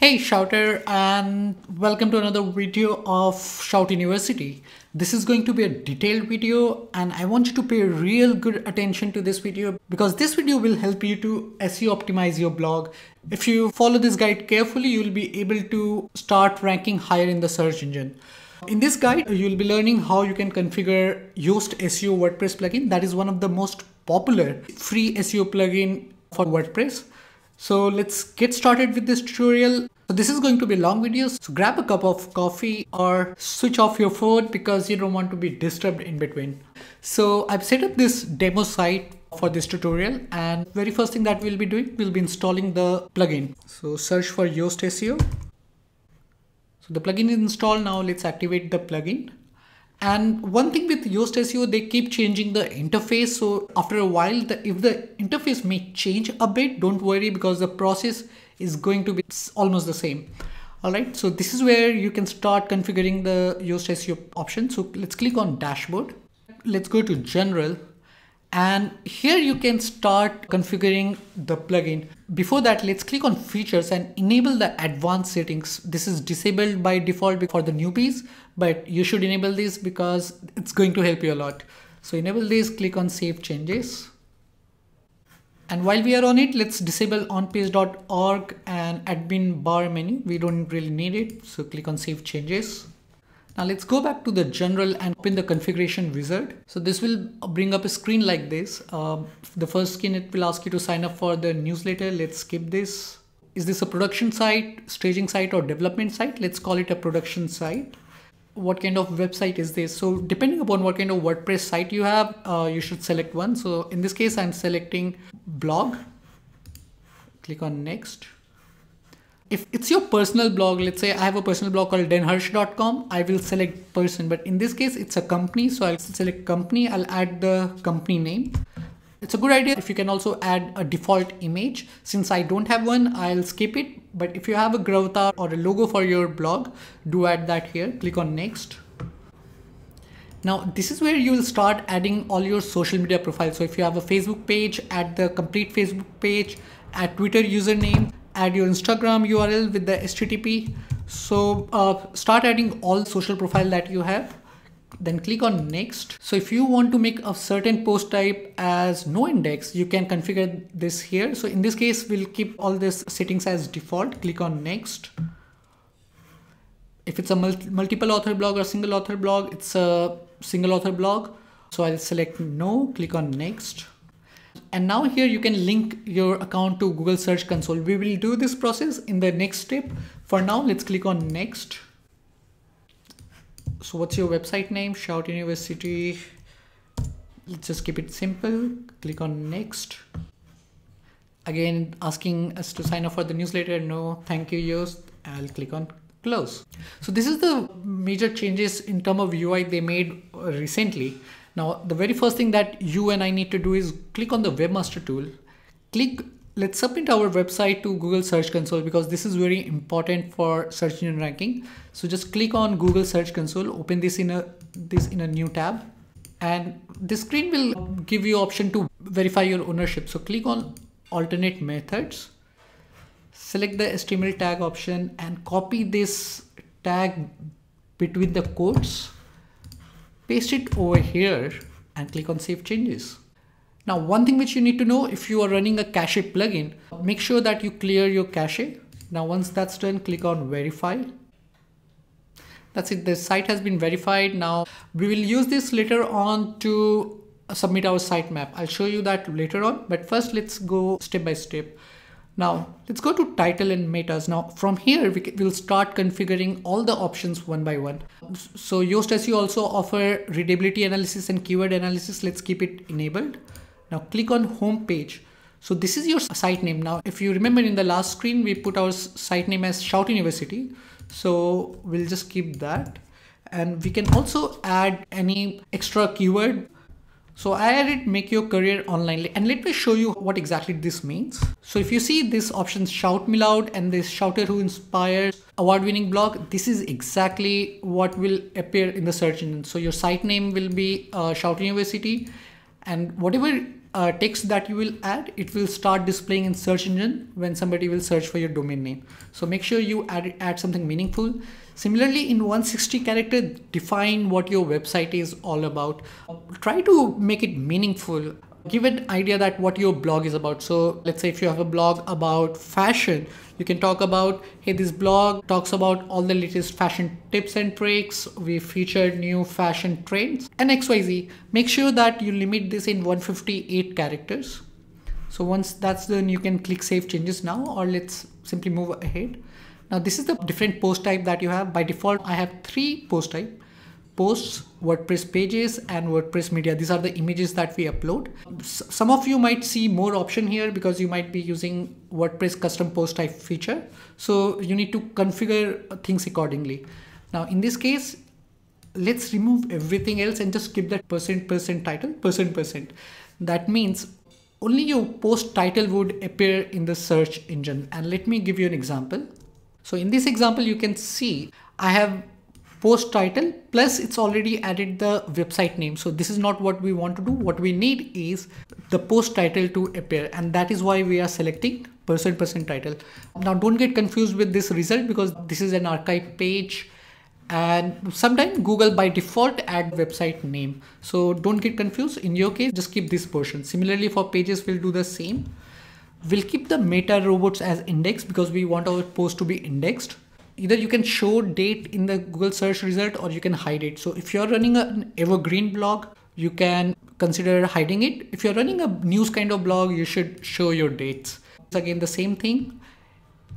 Hey Shouter and welcome to another video of Shout University. This is going to be a detailed video and I want you to pay real good attention to this video because this video will help you to SEO optimize your blog. If you follow this guide carefully, you'll be able to start ranking higher in the search engine. In this guide, you'll be learning how you can configure Yoast SEO WordPress plugin. That is one of the most popular free SEO plugin for WordPress. So let's get started with this tutorial. So this is going to be a long video. So grab a cup of coffee or switch off your phone because you don't want to be disturbed in between. So I've set up this demo site for this tutorial and very first thing that we'll be doing, we'll be installing the plugin. So search for Yoast SEO so the plugin is installed now. Let's activate the plugin. And one thing with Yoast SEO, they keep changing the interface. So after a while, the, if the interface may change a bit, don't worry because the process is going to be almost the same. All right, so this is where you can start configuring the Yoast SEO option. So let's click on dashboard. Let's go to general and here you can start configuring the plugin before that let's click on features and enable the advanced settings this is disabled by default for the newbies but you should enable this because it's going to help you a lot so enable this click on save changes and while we are on it let's disable onpage.org and admin bar menu we don't really need it so click on save changes now let's go back to the general and open the configuration wizard. So this will bring up a screen like this. Uh, the first screen, it will ask you to sign up for the newsletter. Let's skip this. Is this a production site, staging site or development site? Let's call it a production site. What kind of website is this? So depending upon what kind of WordPress site you have, uh, you should select one. So in this case, I'm selecting blog. Click on next if it's your personal blog, let's say I have a personal blog called denharsh.com, I will select person, but in this case, it's a company. So I'll select company, I'll add the company name. It's a good idea if you can also add a default image. Since I don't have one, I'll skip it. But if you have a gravatar or a logo for your blog, do add that here, click on next. Now, this is where you will start adding all your social media profiles. So if you have a Facebook page, add the complete Facebook page, add Twitter username, add your Instagram URL with the HTTP. So uh, start adding all social profile that you have then click on next. So if you want to make a certain post type as no index, you can configure this here. So in this case, we'll keep all this settings as default, click on next. If it's a mul multiple author blog or single author blog, it's a single author blog. So I'll select no, click on next. And now here you can link your account to Google Search Console. We will do this process in the next step. For now, let's click on next. So what's your website name? Shout University. Let's just keep it simple. Click on next. Again, asking us to sign up for the newsletter. No, thank you, Yost. I'll click on close. So this is the major changes in term of UI they made recently. Now, the very first thing that you and I need to do is click on the webmaster tool, click let's submit our website to Google Search Console because this is very important for search engine ranking. So just click on Google Search Console, open this in a this in a new tab and the screen will give you option to verify your ownership. So click on alternate methods, select the HTML tag option and copy this tag between the quotes paste it over here and click on save changes. Now, one thing which you need to know if you are running a cache plugin, make sure that you clear your cache. Now, once that's done, click on verify. That's it. The site has been verified. Now we will use this later on to submit our sitemap. I'll show you that later on, but first let's go step by step. Now let's go to title and metas. Now from here, we will start configuring all the options one by one. So Yoast SEO also offer readability analysis and keyword analysis. Let's keep it enabled. Now click on home page. So this is your site name. Now, if you remember in the last screen, we put our site name as Shout University. So we'll just keep that. And we can also add any extra keyword so I added make your career online and let me show you what exactly this means. So if you see this option shout me loud and this shouter who inspires award winning blog, this is exactly what will appear in the search engine. So your site name will be uh, shout university and whatever uh, text that you will add, it will start displaying in search engine when somebody will search for your domain name. So make sure you add, add something meaningful. Similarly, in 160 character, define what your website is all about. Try to make it meaningful. Give an idea that what your blog is about. So let's say if you have a blog about fashion, you can talk about, hey, this blog talks about all the latest fashion tips and tricks. We feature new fashion trends and XYZ. Make sure that you limit this in 158 characters. So once that's done, you can click save changes now, or let's simply move ahead. Now this is the different post type that you have. By default, I have three post type. Posts, WordPress pages and WordPress media. These are the images that we upload. S some of you might see more option here because you might be using WordPress custom post type feature. So you need to configure things accordingly. Now in this case, let's remove everything else and just keep that percent percent title percent percent. That means only your post title would appear in the search engine. And let me give you an example. So in this example, you can see I have post title plus it's already added the website name. So this is not what we want to do. What we need is the post title to appear and that is why we are selecting percent percent title. Now don't get confused with this result because this is an archive page and sometimes Google by default add website name. So don't get confused. In your case, just keep this portion. Similarly for pages, we'll do the same. We'll keep the meta robots as index because we want our post to be indexed. Either you can show date in the Google search result or you can hide it. So if you're running an evergreen blog, you can consider hiding it. If you're running a news kind of blog, you should show your dates. It's again the same thing.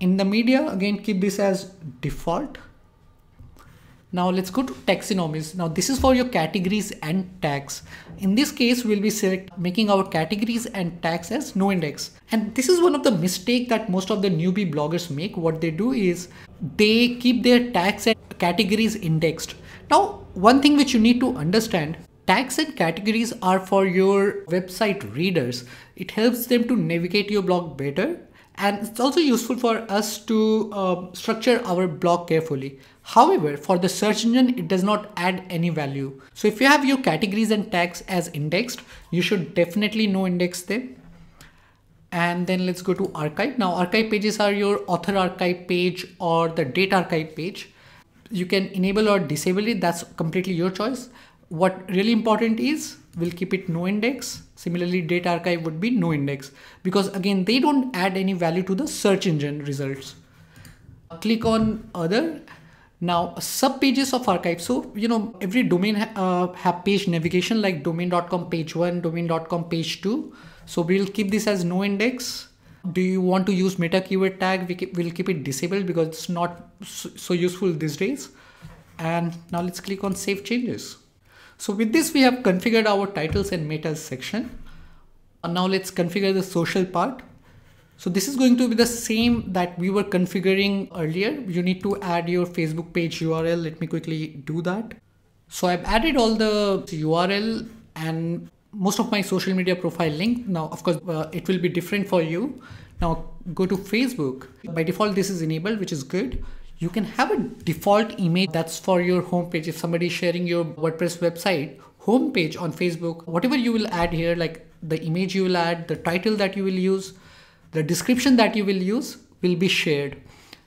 In the media, again, keep this as default. Now let's go to taxonomies. Now this is for your categories and tags. In this case, we'll be select making our categories and tags as no index. And this is one of the mistake that most of the newbie bloggers make. What they do is they keep their tags and categories indexed. Now, one thing which you need to understand Tags and categories are for your website readers. It helps them to navigate your blog better and it's also useful for us to um, structure our blog carefully. However, for the search engine, it does not add any value. So if you have your categories and tags as indexed, you should definitely no index them. And then let's go to archive. Now archive pages are your author archive page or the date archive page. You can enable or disable it. That's completely your choice what really important is we'll keep it no index. Similarly, date archive would be no index because again, they don't add any value to the search engine results. Click on other. Now sub pages of archive. So, you know, every domain uh, have page navigation like domain.com page one, domain.com page two. So we'll keep this as no index. Do you want to use meta keyword tag? We will keep it disabled because it's not so useful these days. And now let's click on save changes. So with this, we have configured our titles and metas section. And uh, now let's configure the social part. So this is going to be the same that we were configuring earlier. You need to add your Facebook page URL. Let me quickly do that. So I've added all the URL and most of my social media profile link. Now, of course, uh, it will be different for you. Now go to Facebook. By default, this is enabled, which is good you can have a default image that's for your homepage. If somebody is sharing your WordPress website homepage on Facebook, whatever you will add here, like the image you will add, the title that you will use, the description that you will use will be shared.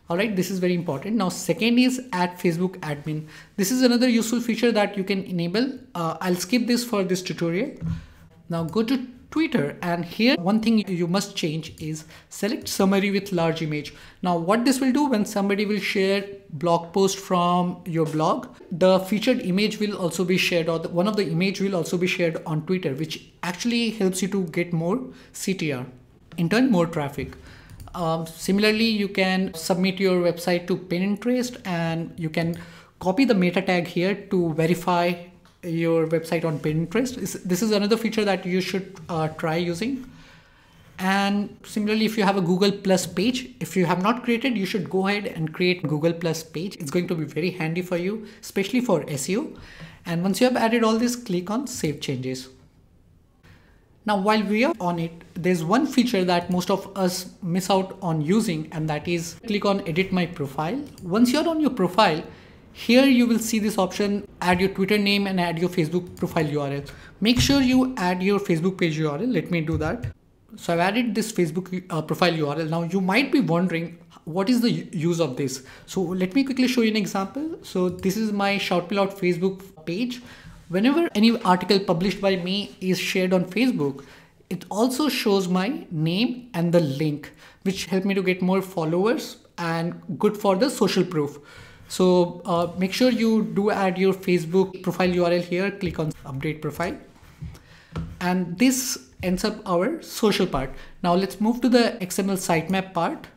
All right, this is very important. Now, second is at Facebook admin. This is another useful feature that you can enable. Uh, I'll skip this for this tutorial. Now go to Twitter. And here one thing you must change is select summary with large image. Now what this will do when somebody will share blog post from your blog, the featured image will also be shared or the, one of the image will also be shared on Twitter, which actually helps you to get more CTR, in turn more traffic. Um, similarly, you can submit your website to Pinterest and you can copy the meta tag here to verify your website on Pinterest. This is another feature that you should uh, try using. And similarly, if you have a Google Plus page, if you have not created, you should go ahead and create Google Plus page. It's going to be very handy for you, especially for SEO. And once you have added all this, click on Save Changes. Now, while we are on it, there's one feature that most of us miss out on using, and that is click on Edit My Profile. Once you're on your profile, here you will see this option add your Twitter name and add your Facebook profile URL. Make sure you add your Facebook page URL. Let me do that. So I've added this Facebook uh, profile URL. Now you might be wondering what is the use of this? So let me quickly show you an example. So this is my Shout Facebook page. Whenever any article published by me is shared on Facebook, it also shows my name and the link, which help me to get more followers and good for the social proof. So uh, make sure you do add your Facebook profile URL here, click on update profile. And this ends up our social part. Now let's move to the XML sitemap part.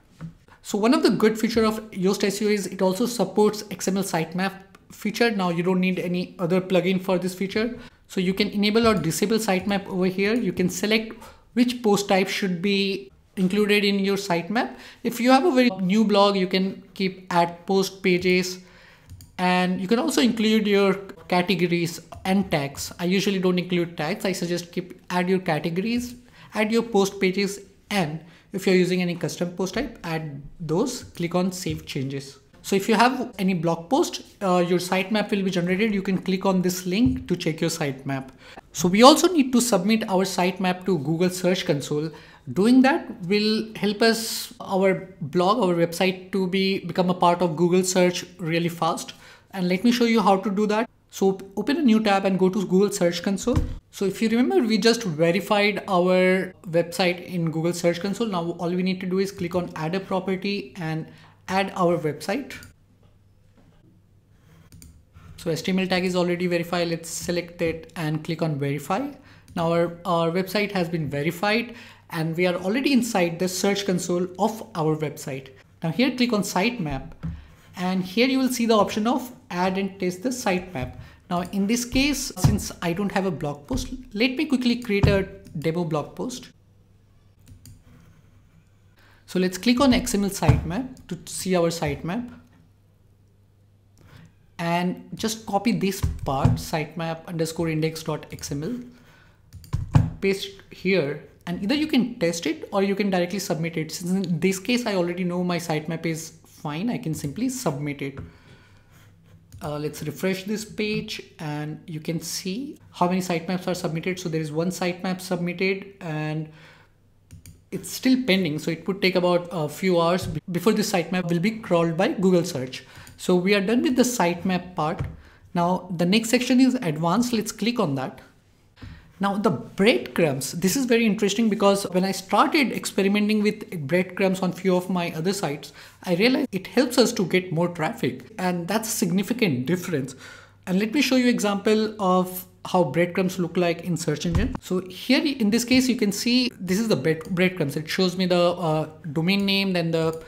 So one of the good feature of Yoast SEO is it also supports XML sitemap feature. Now you don't need any other plugin for this feature. So you can enable or disable sitemap over here. You can select which post type should be included in your sitemap. If you have a very new blog, you can keep add post pages and you can also include your categories and tags. I usually don't include tags. I suggest keep add your categories, add your post pages and if you're using any custom post type, add those, click on save changes. So if you have any blog post, uh, your sitemap will be generated. You can click on this link to check your sitemap. So we also need to submit our sitemap to Google Search Console doing that will help us our blog our website to be become a part of google search really fast and let me show you how to do that so open a new tab and go to google search console so if you remember we just verified our website in google search console now all we need to do is click on add a property and add our website so HTML tag is already verified. Let's select it and click on verify. Now our, our website has been verified and we are already inside the search console of our website. Now here click on sitemap and here you will see the option of add and test the sitemap. Now in this case, since I don't have a blog post, let me quickly create a demo blog post. So let's click on XML sitemap to see our sitemap and just copy this part sitemap underscore index.xml paste here and either you can test it or you can directly submit it. Since in this case, I already know my sitemap is fine. I can simply submit it. Uh, let's refresh this page and you can see how many sitemaps are submitted. So there is one sitemap submitted and it's still pending. So it would take about a few hours before the sitemap will be crawled by Google search. So we are done with the sitemap part. Now the next section is advanced. Let's click on that. Now the breadcrumbs, this is very interesting because when I started experimenting with breadcrumbs on few of my other sites, I realized it helps us to get more traffic and that's a significant difference. And let me show you example of how breadcrumbs look like in search engine. So here in this case, you can see this is the breadcrumbs. It shows me the uh, domain name, then the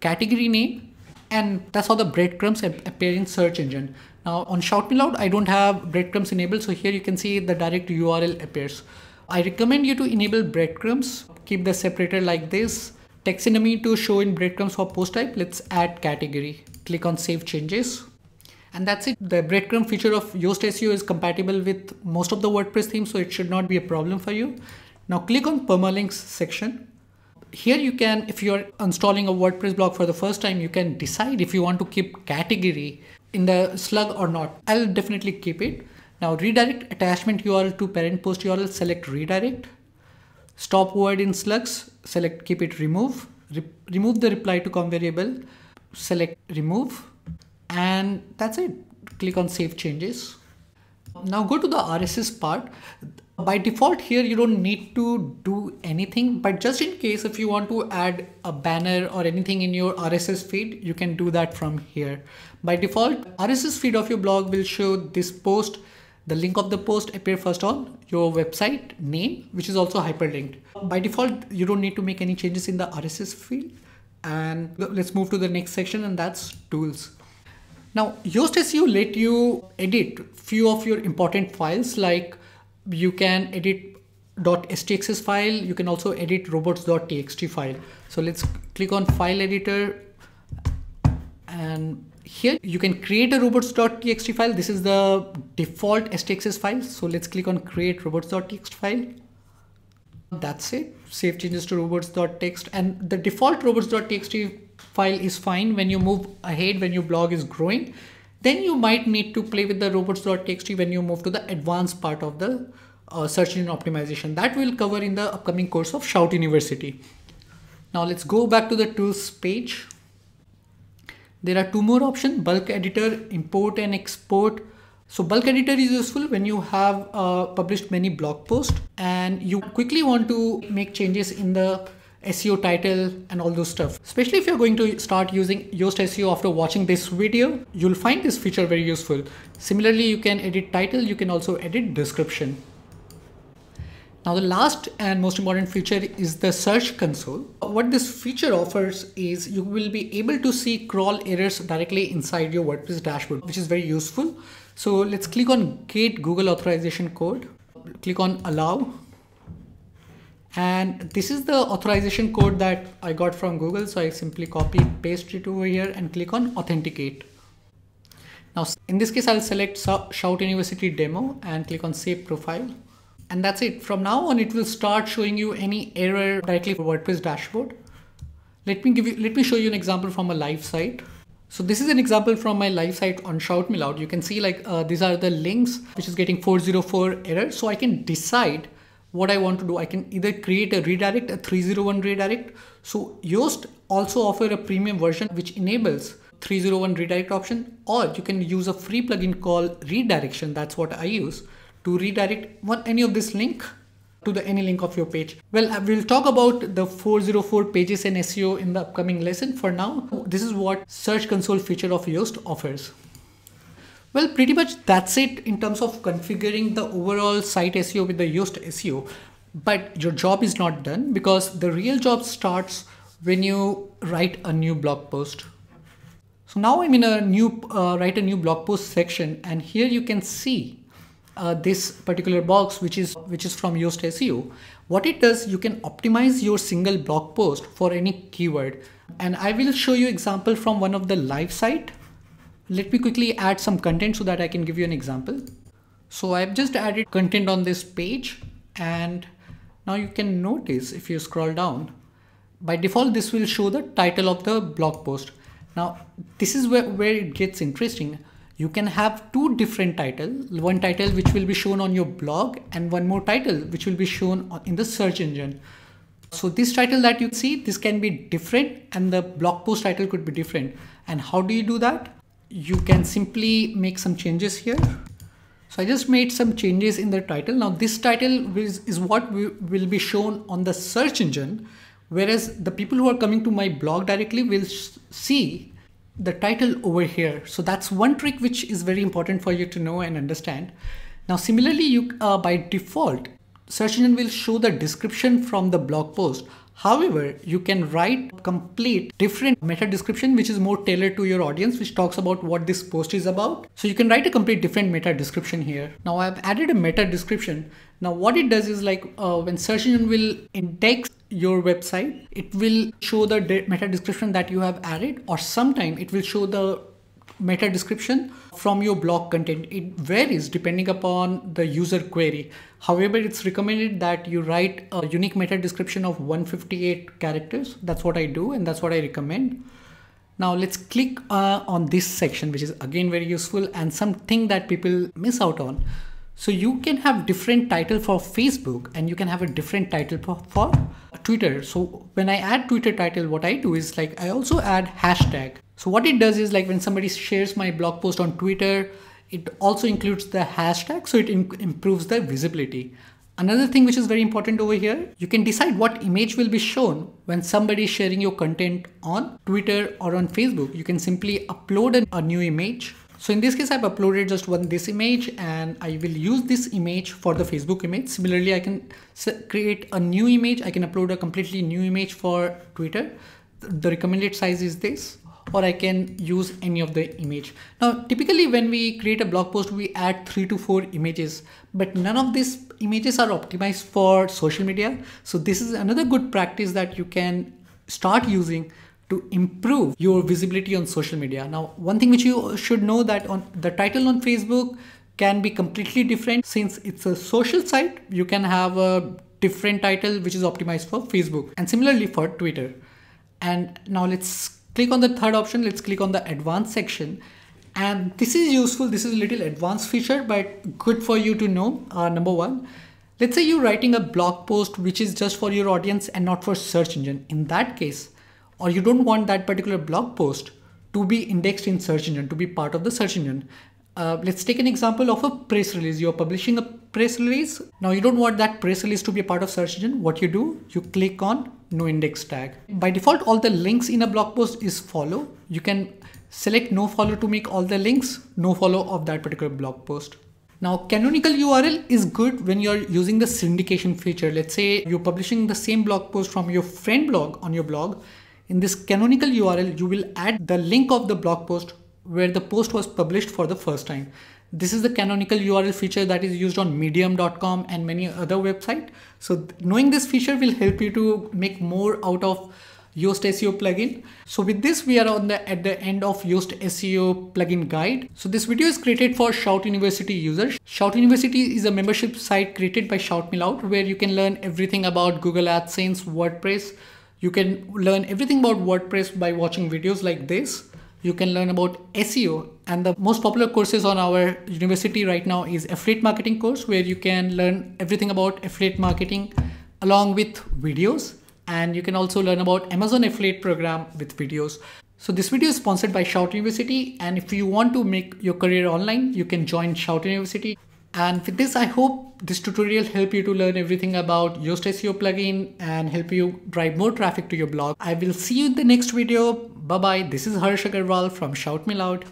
category name, and that's how the breadcrumbs appear in search engine. Now on Shout Me Loud, I don't have breadcrumbs enabled. So here you can see the direct URL appears. I recommend you to enable breadcrumbs. Keep the separator like this. Taxonomy to show in breadcrumbs for post type. Let's add category. Click on save changes. And that's it. The breadcrumb feature of Yoast SEO is compatible with most of the WordPress themes, so it should not be a problem for you. Now click on permalinks section. Here you can, if you're installing a WordPress blog for the first time, you can decide if you want to keep category in the slug or not. I'll definitely keep it. Now redirect attachment URL to parent post URL, select redirect. Stop word in slugs, select keep it remove. Re remove the reply to com variable, select remove. And that's it. Click on save changes. Now go to the RSS part. By default here, you don't need to do anything, but just in case if you want to add a banner or anything in your RSS feed, you can do that from here. By default, RSS feed of your blog will show this post, the link of the post appear first on your website name, which is also hyperlinked. By default, you don't need to make any changes in the RSS feed. And let's move to the next section and that's tools. Now, Yoast SEO let you edit few of your important files like you can edit .stxs file. You can also edit robots.txt file. So let's click on file editor and here you can create a robots.txt file. This is the default stxs file. So let's click on create robots.txt file. That's it. Save changes to robots.txt and the default robots.txt file is fine when you move ahead, when your blog is growing. Then you might need to play with the robots.txt when you move to the advanced part of the uh, search engine optimization. That we'll cover in the upcoming course of Shout University. Now let's go back to the tools page. There are two more options, bulk editor, import and export. So bulk editor is useful when you have uh, published many blog posts and you quickly want to make changes in the SEO title and all those stuff. Especially if you're going to start using Yoast SEO after watching this video, you'll find this feature very useful. Similarly, you can edit title, you can also edit description. Now the last and most important feature is the search console. What this feature offers is you will be able to see crawl errors directly inside your WordPress dashboard, which is very useful. So let's click on get Google authorization code, click on allow and this is the authorization code that I got from Google so I simply copy paste it over here and click on authenticate now in this case I'll select shout university demo and click on save profile and that's it from now on it will start showing you any error directly for WordPress dashboard let me give you let me show you an example from a live site so this is an example from my live site on Shout Me Loud. You can see like uh, these are the links which is getting 404 error. So I can decide what I want to do, I can either create a redirect, a 301 redirect. So Yoast also offer a premium version which enables 301 redirect option, or you can use a free plugin called redirection. That's what I use to redirect one any of this link to the any link of your page. Well, we'll talk about the 404 pages and SEO in the upcoming lesson. For now, this is what Search Console feature of Yoast offers. Well, pretty much that's it in terms of configuring the overall site SEO with the Yoast SEO. But your job is not done because the real job starts when you write a new blog post. So now I'm in a new uh, write a new blog post section and here you can see uh, this particular box which is which is from Yoast SEO what it does you can optimize your single blog post for any keyword and I will show you example from one of the live site let me quickly add some content so that I can give you an example. So I've just added content on this page and now you can notice if you scroll down, by default this will show the title of the blog post. Now this is where, where it gets interesting. You can have two different titles, one title which will be shown on your blog and one more title which will be shown in the search engine. So this title that you see, this can be different and the blog post title could be different. And how do you do that? you can simply make some changes here. So I just made some changes in the title. Now this title is, is what we will be shown on the search engine, whereas the people who are coming to my blog directly will see the title over here. So that's one trick which is very important for you to know and understand. Now similarly, you uh, by default, search engine will show the description from the blog post. However, you can write complete different meta description which is more tailored to your audience which talks about what this post is about. So you can write a complete different meta description here. Now I've added a meta description. Now what it does is like uh, when search engine will index your website, it will show the meta description that you have added or sometime it will show the meta description from your blog content. It varies depending upon the user query. However, it's recommended that you write a unique meta description of 158 characters. That's what I do and that's what I recommend. Now let's click uh, on this section, which is again very useful and something that people miss out on. So you can have different title for Facebook and you can have a different title for, for Twitter. So when I add Twitter title, what I do is like I also add hashtag. So what it does is like when somebody shares my blog post on Twitter, it also includes the hashtag. So it improves the visibility. Another thing which is very important over here, you can decide what image will be shown when somebody is sharing your content on Twitter or on Facebook. You can simply upload a new image so in this case, I've uploaded just one this image and I will use this image for the Facebook image. Similarly, I can create a new image. I can upload a completely new image for Twitter. The recommended size is this or I can use any of the image. Now, typically when we create a blog post, we add three to four images, but none of these images are optimized for social media. So this is another good practice that you can start using to improve your visibility on social media. Now, one thing which you should know that on the title on Facebook can be completely different since it's a social site, you can have a different title which is optimized for Facebook and similarly for Twitter. And now let's click on the third option. Let's click on the advanced section and this is useful this is a little advanced feature but good for you to know uh, number one let's say you're writing a blog post which is just for your audience and not for search engine in that case or you don't want that particular blog post to be indexed in search engine, to be part of the search engine. Uh, let's take an example of a press release. You're publishing a press release. Now you don't want that press release to be a part of search engine. What you do, you click on no index tag. By default, all the links in a blog post is follow. You can select no follow to make all the links no follow of that particular blog post. Now canonical URL is good when you're using the syndication feature. Let's say you're publishing the same blog post from your friend blog on your blog in this canonical URL, you will add the link of the blog post where the post was published for the first time. This is the canonical URL feature that is used on medium.com and many other websites. So knowing this feature will help you to make more out of Yoast SEO plugin. So with this, we are on the at the end of Yoast SEO plugin guide. So this video is created for Shout University users. Shout University is a membership site created by Shoutmillout where you can learn everything about Google AdSense, WordPress, you can learn everything about WordPress by watching videos like this. You can learn about SEO and the most popular courses on our university right now is affiliate marketing course where you can learn everything about affiliate marketing along with videos and you can also learn about Amazon affiliate program with videos. So this video is sponsored by Shout University and if you want to make your career online, you can join Shout University. And with this, I hope this tutorial helped you to learn everything about Yoast SEO plugin and help you drive more traffic to your blog. I will see you in the next video. Bye-bye. This is Harsh Agarwal from Shout Me Loud.